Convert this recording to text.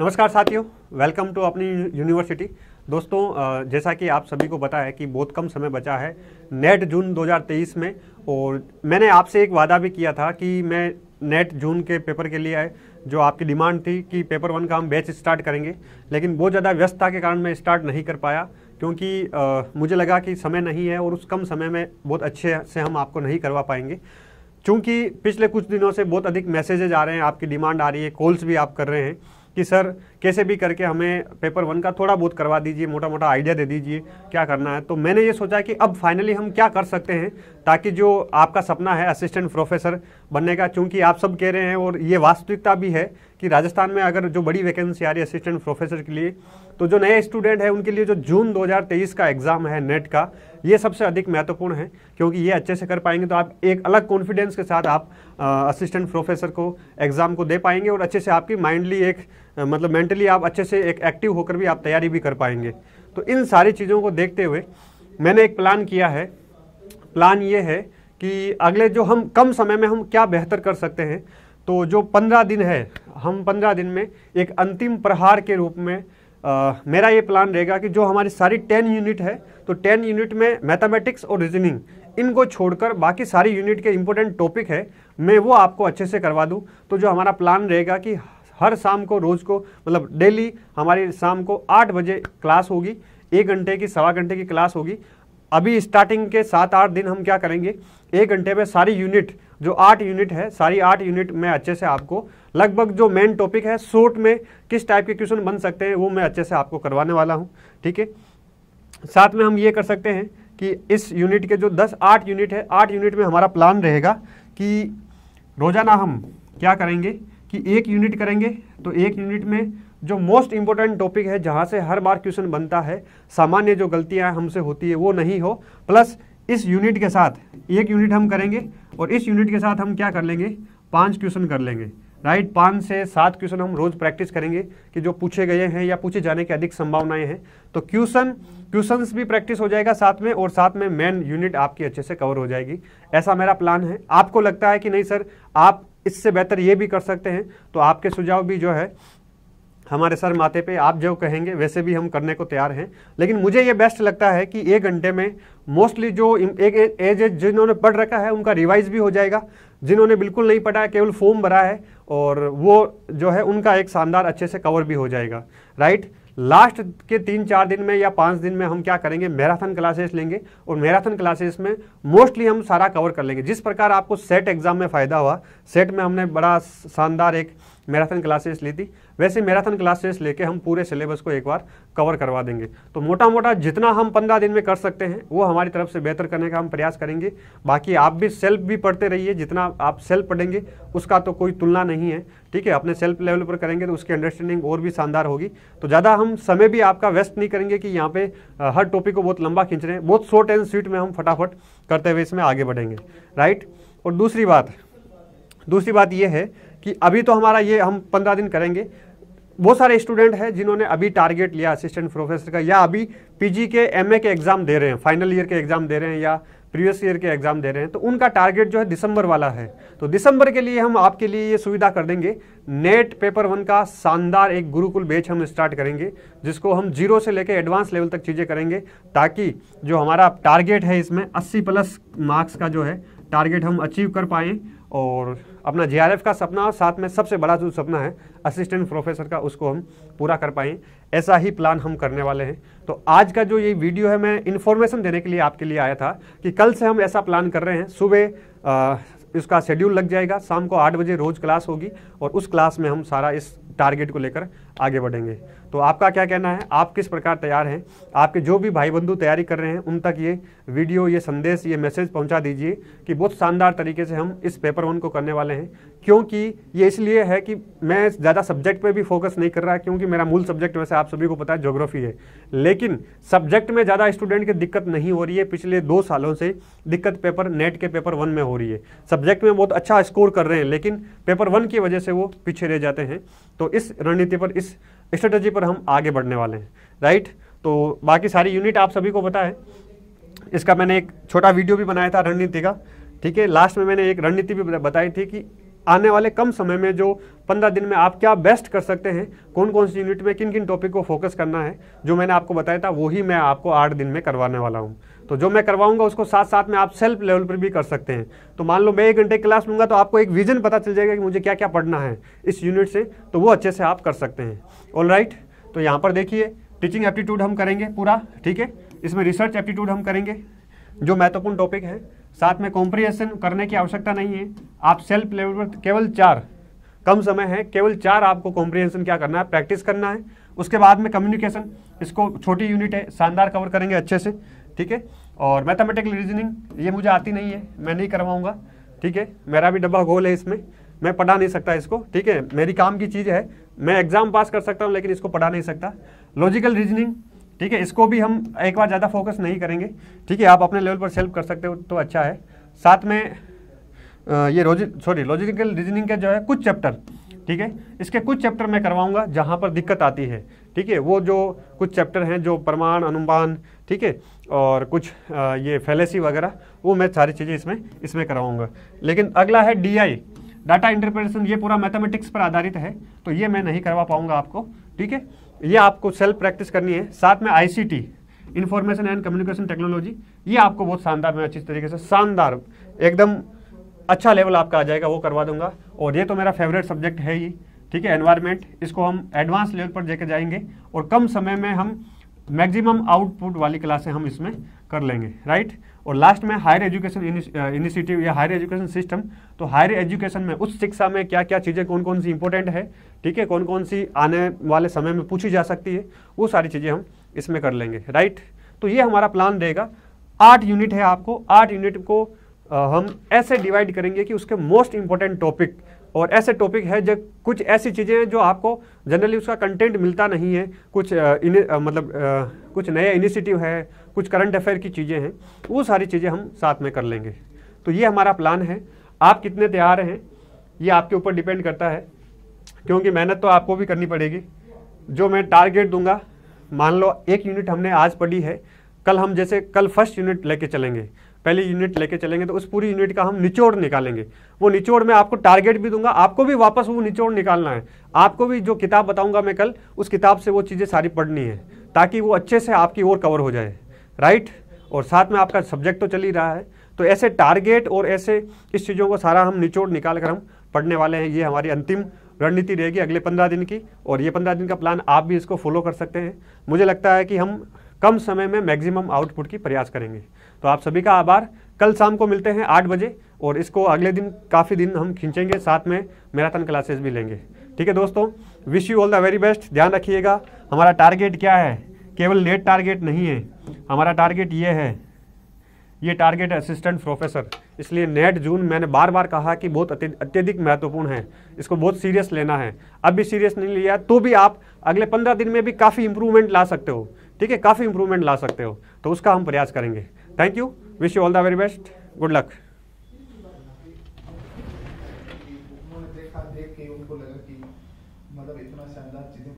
नमस्कार साथियों welcome to अपनी यूनिवर्सिटी दोस्तों जैसा कि आप सभी को पता है कि बहुत कम समय बचा है नेट जून 2023 में और मैंने आपसे एक वादा भी किया था कि मैं नेट जून के पेपर के लिए आए जो आपकी डिमांड थी कि पेपर वन का हम बैच स्टार्ट करेंगे लेकिन बहुत ज़्यादा व्यस्तता के कारण मैं स्टार्ट नहीं कर पाया क्योंकि आ, मुझे लगा कि समय नहीं है और उस कम समय में बहुत अच्छे से हम आपको नहीं करवा पाएंगे चूँकि पिछले कुछ दिनों से बहुत अधिक मैसेजेज आ रहे हैं आपकी डिमांड आ रही है कॉल्स भी आप कर रहे हैं कि सर कैसे भी करके हमें पेपर वन का थोड़ा बहुत करवा दीजिए मोटा मोटा आइडिया दे दीजिए क्या करना है तो मैंने ये सोचा कि अब फाइनली हम क्या कर सकते हैं ताकि जो आपका सपना है असिस्टेंट प्रोफेसर बनने का चूँकि आप सब कह रहे हैं और ये वास्तविकता भी है कि राजस्थान में अगर जो बड़ी वैकेंसी आ रही है असिस्टेंट प्रोफेसर के लिए तो जो नए स्टूडेंट हैं उनके लिए जो जून दो का एग्ज़ाम है नेट का ये सबसे अधिक महत्वपूर्ण है क्योंकि ये अच्छे से कर पाएंगे तो आप एक अलग कॉन्फिडेंस के साथ आप असिस्टेंट प्रोफेसर को एग्ज़ाम को दे पाएंगे और अच्छे से आपकी माइंडली एक मतलब मेंटली आप अच्छे से एक एक्टिव होकर भी आप तैयारी भी कर पाएंगे तो इन सारी चीज़ों को देखते हुए मैंने एक प्लान किया है प्लान ये है कि अगले जो हम कम समय में हम क्या बेहतर कर सकते हैं तो जो पंद्रह दिन है हम पंद्रह दिन में एक अंतिम प्रहार के रूप में आ, मेरा ये प्लान रहेगा कि जो हमारी सारी टेन यूनिट है तो टेन यूनिट में मैथमेटिक्स और रीजनिंग इनको छोड़कर बाकी सारी यूनिट के इम्पोर्टेंट टॉपिक है मैं वो आपको अच्छे से करवा दूँ तो जो हमारा प्लान रहेगा कि हर शाम को रोज़ को मतलब डेली हमारी शाम को आठ बजे क्लास होगी एक घंटे की सवा घंटे की क्लास होगी अभी स्टार्टिंग के सात आठ दिन हम क्या करेंगे एक घंटे में सारी यूनिट जो आठ यूनिट है सारी आठ यूनिट मैं अच्छे से आपको लगभग जो मेन टॉपिक है शॉर्ट में किस टाइप के क्वेश्चन बन सकते हैं वो मैं अच्छे से आपको करवाने वाला हूँ ठीक है साथ में हम ये कर सकते हैं कि इस यूनिट के जो दस आठ यूनिट है आठ यूनिट में हमारा प्लान रहेगा कि रोज़ाना हम क्या करेंगे कि एक यूनिट करेंगे तो एक यूनिट में जो मोस्ट इम्पोर्टेंट टॉपिक है जहाँ से हर बार क्वेश्चन बनता है सामान्य जो गलतियाँ हमसे होती है वो नहीं हो प्लस इस यूनिट के साथ एक यूनिट हम करेंगे और इस यूनिट के साथ हम क्या कर लेंगे पाँच क्वेश्चन कर लेंगे राइट पाँच से सात क्वेश्चन हम रोज़ प्रैक्टिस करेंगे कि जो पूछे गए हैं या पूछे जाने की अधिक संभावनाएं हैं तो क्वेश्चन क्वेश्चंस भी प्रैक्टिस हो जाएगा साथ में और साथ में मेन यूनिट आपकी अच्छे से कवर हो जाएगी ऐसा मेरा प्लान है आपको लगता है कि नहीं सर आप इससे बेहतर ये भी कर सकते हैं तो आपके सुझाव भी जो है हमारे सर माथे पे आप जो कहेंगे वैसे भी हम करने को तैयार हैं लेकिन मुझे ये बेस्ट लगता है कि एक घंटे में मोस्टली जो एक एज एज जिन्होंने पढ़ रखा है उनका रिवाइज भी हो जाएगा जिन्होंने बिल्कुल नहीं पढ़ा है केवल फॉर्म भरा है और वो जो है उनका एक शानदार अच्छे से कवर भी हो जाएगा राइट लास्ट के तीन चार दिन में या पाँच दिन में हम क्या करेंगे मैराथन क्लासेस लेंगे और मैराथन क्लासेस में मोस्टली हम सारा कवर कर लेंगे जिस प्रकार आपको सेट एग्ज़ाम में फ़ायदा हुआ सेट में हमने बड़ा शानदार एक मैराथन क्लासेस ली थी वैसे मैराथन क्लासेस लेके हम पूरे सिलेबस को एक बार कवर करवा देंगे तो मोटा मोटा जितना हम पंद्रह दिन में कर सकते हैं वो हमारी तरफ से बेहतर करने का हम प्रयास करेंगे बाकी आप भी सेल्फ भी पढ़ते रहिए जितना आप सेल्फ पढ़ेंगे उसका तो कोई तुलना नहीं है ठीक है अपने सेल्फ लेवल पर करेंगे तो उसकी अंडरस्टैंडिंग और भी शानदार होगी तो ज़्यादा हम समय भी आपका वेस्ट नहीं करेंगे कि यहाँ पर हर टॉपिक को बहुत लंबा खींच रहे हैं बहुत शॉर्ट एंड स्वीट में हम फटाफट करते हुए इसमें आगे बढ़ेंगे राइट और दूसरी बात दूसरी बात यह है कि अभी तो हमारा ये हम पंद्रह दिन करेंगे वो सारे स्टूडेंट हैं जिन्होंने अभी टारगेट लिया असिस्टेंट प्रोफेसर का या अभी पीजी के एमए के एग्ज़ाम दे रहे हैं फाइनल ईयर के एग्ज़ाम दे रहे हैं या प्रीवियस ईयर के एग्ज़ाम दे रहे हैं तो उनका टारगेट जो है दिसंबर वाला है तो दिसंबर के लिए हम आपके लिए ये सुविधा कर देंगे नेट पेपर वन का शानदार एक गुरुकुल बेच हम स्टार्ट करेंगे जिसको हम जीरो से लेकर एडवांस लेवल तक चीज़ें करेंगे ताकि जो हमारा टारगेट है इसमें अस्सी प्लस मार्क्स का जो है टारगेट हम अचीव कर पाएँ और अपना जे का सपना और साथ में सबसे बड़ा जो सपना है असिस्टेंट प्रोफेसर का उसको हम पूरा कर पाएँ ऐसा ही प्लान हम करने वाले हैं तो आज का जो ये वीडियो है मैं इन्फॉर्मेशन देने के लिए आपके लिए आया था कि कल से हम ऐसा प्लान कर रहे हैं सुबह इसका शेड्यूल लग जाएगा शाम को आठ बजे रोज़ क्लास होगी और उस क्लास में हम सारा इस टारगेट को लेकर आगे बढ़ेंगे तो आपका क्या कहना है आप किस प्रकार तैयार हैं आपके जो भी भाई बंधु तैयारी कर रहे हैं उन तक ये वीडियो ये संदेश ये मैसेज पहुंचा दीजिए कि बहुत शानदार तरीके से हम इस पेपर वन को करने वाले हैं क्योंकि ये इसलिए है कि मैं ज़्यादा सब्जेक्ट पे भी फोकस नहीं कर रहा क्योंकि मेरा मूल सब्जेक्ट वैसे आप सभी को पता है जोग्राफी है लेकिन सब्जेक्ट में ज़्यादा स्टूडेंट की दिक्कत नहीं हो रही है पिछले दो सालों से दिक्कत पेपर नेट के पेपर वन में हो रही है सब्जेक्ट में बहुत अच्छा स्कोर कर रहे हैं लेकिन पेपर वन की वजह से वो पीछे रह जाते हैं तो तो इस रणनीति पर इस स्ट्रेटजी पर हम आगे बढ़ने वाले हैं राइट तो बाकी सारी यूनिट आप सभी को पता है इसका मैंने एक छोटा वीडियो भी बनाया था रणनीति का ठीक है लास्ट में मैंने एक रणनीति भी बताई थी कि आने वाले कम समय में जो पंद्रह दिन में आप क्या बेस्ट कर सकते हैं कौन कौन सी यूनिट में किन किन टॉपिक को फोकस करना है जो मैंने आपको बताया था वही मैं आपको आठ दिन में करवाने वाला हूँ तो जो मैं करवाऊंगा उसको साथ साथ में आप सेल्फ लेवल पर भी कर सकते हैं तो मान लो मैं एक घंटे क्लास लूँगा तो आपको एक विजन पता चल जाएगा कि मुझे क्या क्या पढ़ना है इस यूनिट से तो वो अच्छे से आप कर सकते हैं ऑल right, तो यहाँ पर देखिए टीचिंग एप्टीट्यूड हम करेंगे पूरा ठीक है इसमें रिसर्च एप्टीट्यूड हम करेंगे जो महत्वपूर्ण टॉपिक है साथ में कॉम्प्रिहेशन करने की आवश्यकता नहीं है आप सेल्फ लेवल पर केवल चार कम समय है केवल चार आपको कॉम्प्रिहेंशन क्या करना है प्रैक्टिस करना है उसके बाद में कम्युनिकेशन इसको छोटी यूनिट है शानदार कवर करेंगे अच्छे से ठीक है और मैथमेटिकल रीजनिंग ये मुझे आती नहीं है मैं नहीं करवाऊँगा ठीक है मेरा भी डब्बा गोल है इसमें मैं पढ़ा नहीं सकता इसको ठीक है मेरी काम की चीज़ है मैं एग्ज़ाम पास कर सकता हूँ लेकिन इसको पढ़ा नहीं सकता लॉजिकल रीजनिंग ठीक है इसको भी हम एक बार ज़्यादा फोकस नहीं करेंगे ठीक है आप अपने लेवल पर सेल्फ कर सकते हो तो अच्छा है साथ में ये रोजी सॉरी लॉजिकल रीजनिंग का जो है कुछ चैप्टर ठीक है इसके कुछ चैप्टर मैं करवाऊंगा जहाँ पर दिक्कत आती है ठीक है वो जो कुछ चैप्टर हैं जो प्रमाण अनुमान ठीक है और कुछ आ, ये फैलेसी वगैरह वो मैं सारी चीज़ें इसमें इसमें करवाऊँगा लेकिन अगला है डी डाटा इंटरप्रिटेशन ये पूरा मैथमेटिक्स पर आधारित है तो ये मैं नहीं करवा पाऊँगा आपको ठीक है ये आपको सेल्फ प्रैक्टिस करनी है साथ में ICT information and communication technology ये आपको बहुत शानदार में अच्छी तरीके से शानदार एकदम अच्छा लेवल आपका आ जाएगा वो करवा दूंगा और ये तो मेरा फेवरेट सब्जेक्ट है ही ठीक है एनवायरमेंट इसको हम एडवांस लेवल पर लेकर जाएंगे और कम समय में हम मैक्सिमम आउटपुट वाली क्लासें हम इसमें कर लेंगे राइट और लास्ट में हायर एजुकेशन इनिशिएटिव या हायर एजुकेशन सिस्टम तो हायर एजुकेशन में उच्च शिक्षा में क्या क्या चीज़ें कौन कौन सी इंपॉर्टेंट है ठीक है कौन कौन सी आने वाले समय में पूछी जा सकती है वो सारी चीज़ें हम इसमें कर लेंगे राइट तो ये हमारा प्लान रहेगा आठ यूनिट है आपको आठ यूनिट को हम ऐसे डिवाइड करेंगे कि उसके मोस्ट इंपॉर्टेंट टॉपिक और ऐसे टॉपिक है जब कुछ ऐसी चीज़ें हैं जो आपको जनरली उसका कंटेंट मिलता नहीं है कुछ इन, मतलब कुछ नए इनिशिएटिव है कुछ करंट अफेयर की चीज़ें हैं वो सारी चीज़ें हम साथ में कर लेंगे तो ये हमारा प्लान है आप कितने तैयार हैं ये आपके ऊपर डिपेंड करता है क्योंकि मेहनत तो आपको भी करनी पड़ेगी जो मैं टारगेट दूंगा मान लो एक यूनिट हमने आज पढ़ी है कल हम जैसे कल फर्स्ट यूनिट लेके चलेंगे पहले यूनिट लेके चलेंगे तो उस पूरी यूनिट का हम निचोड़ निकालेंगे वो निचोड़ में आपको टारगेट भी दूंगा आपको भी वापस वो निचोड़ निकालना है आपको भी जो किताब बताऊंगा मैं कल उस किताब से वो चीज़ें सारी पढ़नी है ताकि वो अच्छे से आपकी ओर कवर हो जाए राइट और साथ में आपका सब्जेक्ट तो चल ही रहा है तो ऐसे टारगेट और ऐसे इस चीज़ों को सारा हम निचोड़ निकाल कर हम पढ़ने वाले हैं ये हमारी अंतिम रणनीति रहेगी अगले पंद्रह दिन की और ये पंद्रह दिन का प्लान आप भी इसको फॉलो कर सकते हैं मुझे लगता है कि हम कम समय में मैक्सिमम आउटपुट की प्रयास करेंगे तो आप सभी का आभार कल शाम को मिलते हैं आठ बजे और इसको अगले दिन काफ़ी दिन हम खींचेंगे साथ में मैराथन क्लासेस भी लेंगे ठीक है दोस्तों wish you all the very best ध्यान रखिएगा हमारा टारगेट क्या है केवल नेट टारगेट नहीं है हमारा टारगेट ये है ये टारगेट असिस्टेंट प्रोफेसर इसलिए नेट जून मैंने बार बार कहा कि बहुत अत्यधिक महत्वपूर्ण है इसको बहुत सीरियस लेना है अब भी सीरियस नहीं लिया तो भी आप अगले पंद्रह दिन में भी काफ़ी इंप्रूवमेंट ला सकते हो ठीक है काफ़ी इंप्रूवमेंट ला सकते हो तो उसका हम प्रयास करेंगे Thank you. Wish you all the very best. Good luck.